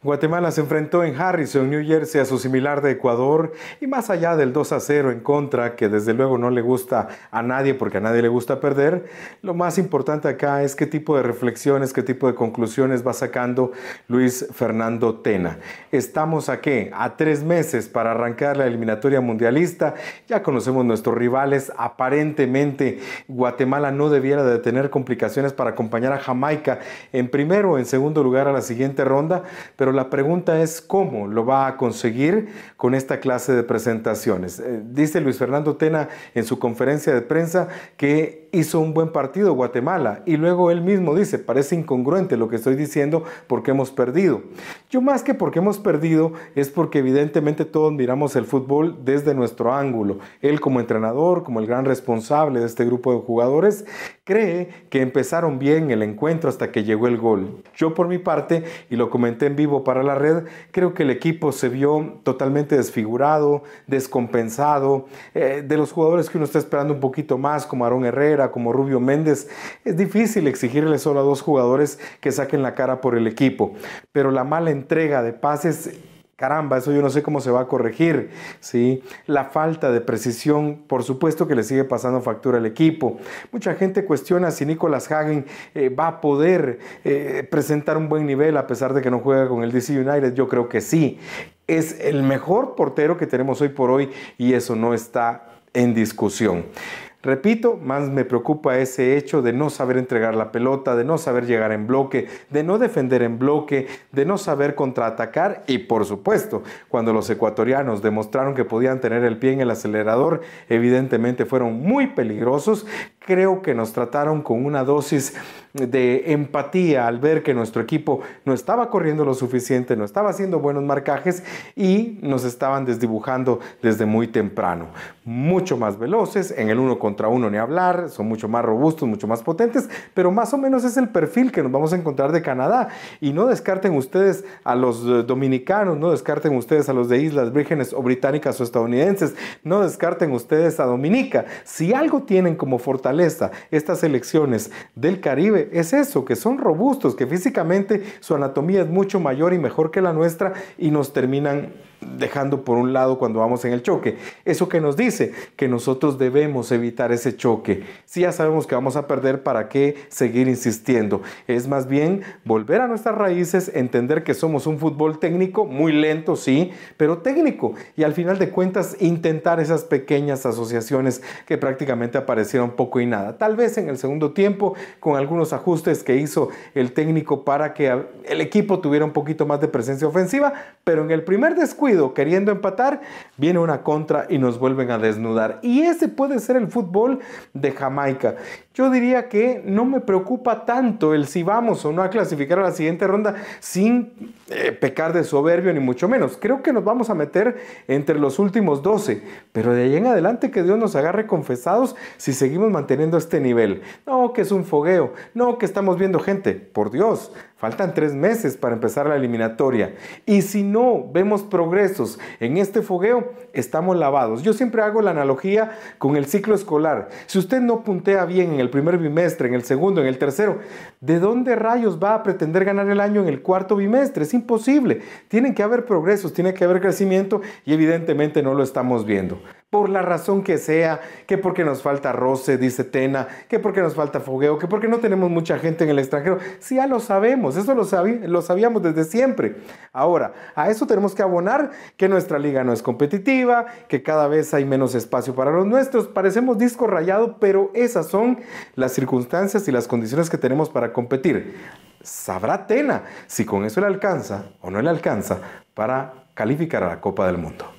Guatemala se enfrentó en Harrison, New Jersey, a su similar de Ecuador y más allá del 2 a 0 en contra, que desde luego no le gusta a nadie porque a nadie le gusta perder, lo más importante acá es qué tipo de reflexiones, qué tipo de conclusiones va sacando Luis Fernando Tena. Estamos aquí A tres meses para arrancar la eliminatoria mundialista, ya conocemos nuestros rivales, aparentemente Guatemala no debiera de tener complicaciones para acompañar a Jamaica en primero o en segundo lugar a la siguiente ronda, pero pero la pregunta es cómo lo va a conseguir con esta clase de presentaciones. Eh, dice Luis Fernando Tena en su conferencia de prensa que hizo un buen partido Guatemala y luego él mismo dice, parece incongruente lo que estoy diciendo porque hemos perdido. Yo más que porque hemos perdido es porque evidentemente todos miramos el fútbol desde nuestro ángulo. Él como entrenador, como el gran responsable de este grupo de jugadores, cree que empezaron bien el encuentro hasta que llegó el gol. Yo por mi parte, y lo comenté en vivo para la red. Creo que el equipo se vio totalmente desfigurado, descompensado. Eh, de los jugadores que uno está esperando un poquito más, como Aarón Herrera, como Rubio Méndez, es difícil exigirle solo a dos jugadores que saquen la cara por el equipo. Pero la mala entrega de pases Caramba, eso yo no sé cómo se va a corregir, ¿sí? La falta de precisión, por supuesto que le sigue pasando factura al equipo. Mucha gente cuestiona si Nicolas Hagen eh, va a poder eh, presentar un buen nivel a pesar de que no juega con el DC United. Yo creo que sí. Es el mejor portero que tenemos hoy por hoy y eso no está en discusión. Repito, más me preocupa ese hecho de no saber entregar la pelota, de no saber llegar en bloque, de no defender en bloque, de no saber contraatacar y por supuesto, cuando los ecuatorianos demostraron que podían tener el pie en el acelerador, evidentemente fueron muy peligrosos, creo que nos trataron con una dosis de empatía al ver que nuestro equipo no estaba corriendo lo suficiente, no estaba haciendo buenos marcajes y nos estaban desdibujando desde muy temprano. Mucho más veloces, en el uno contra uno ni hablar, son mucho más robustos, mucho más potentes, pero más o menos es el perfil que nos vamos a encontrar de Canadá. Y no descarten ustedes a los eh, dominicanos, no descarten ustedes a los de Islas Vírgenes o británicas o estadounidenses, no descarten ustedes a Dominica. Si algo tienen como fortaleza, estas selecciones del Caribe, es eso, que son robustos, que físicamente su anatomía es mucho mayor y mejor que la nuestra y nos terminan dejando por un lado cuando vamos en el choque. Eso que nos dice que nosotros debemos evitar ese choque. Si ya sabemos que vamos a perder, ¿para qué seguir insistiendo? Es más bien volver a nuestras raíces, entender que somos un fútbol técnico, muy lento, sí, pero técnico. Y al final de cuentas, intentar esas pequeñas asociaciones que prácticamente aparecieron poco y nada, Tal vez en el segundo tiempo, con algunos ajustes que hizo el técnico para que el equipo tuviera un poquito más de presencia ofensiva, pero en el primer descuido, queriendo empatar, viene una contra y nos vuelven a desnudar. Y ese puede ser el fútbol de Jamaica. Yo diría que no me preocupa tanto el si vamos o no a clasificar a la siguiente ronda sin eh, pecar de soberbio ni mucho menos. Creo que nos vamos a meter entre los últimos 12, pero de ahí en adelante que Dios nos agarre confesados si seguimos manteniendo teniendo este nivel. No, que es un fogueo. No, que estamos viendo gente. Por Dios, faltan tres meses para empezar la eliminatoria. Y si no vemos progresos en este fogueo, estamos lavados. Yo siempre hago la analogía con el ciclo escolar. Si usted no puntea bien en el primer bimestre, en el segundo, en el tercero, ¿de dónde rayos va a pretender ganar el año en el cuarto bimestre? Es imposible. Tienen que haber progresos, tiene que haber crecimiento y evidentemente no lo estamos viendo por la razón que sea, que porque nos falta roce, dice Tena, que porque nos falta fogueo, que porque no tenemos mucha gente en el extranjero. Sí, ya lo sabemos, eso lo, lo sabíamos desde siempre. Ahora, a eso tenemos que abonar que nuestra liga no es competitiva, que cada vez hay menos espacio para los nuestros. Parecemos disco rayado, pero esas son las circunstancias y las condiciones que tenemos para competir. Sabrá Tena si con eso le alcanza o no le alcanza para calificar a la Copa del Mundo.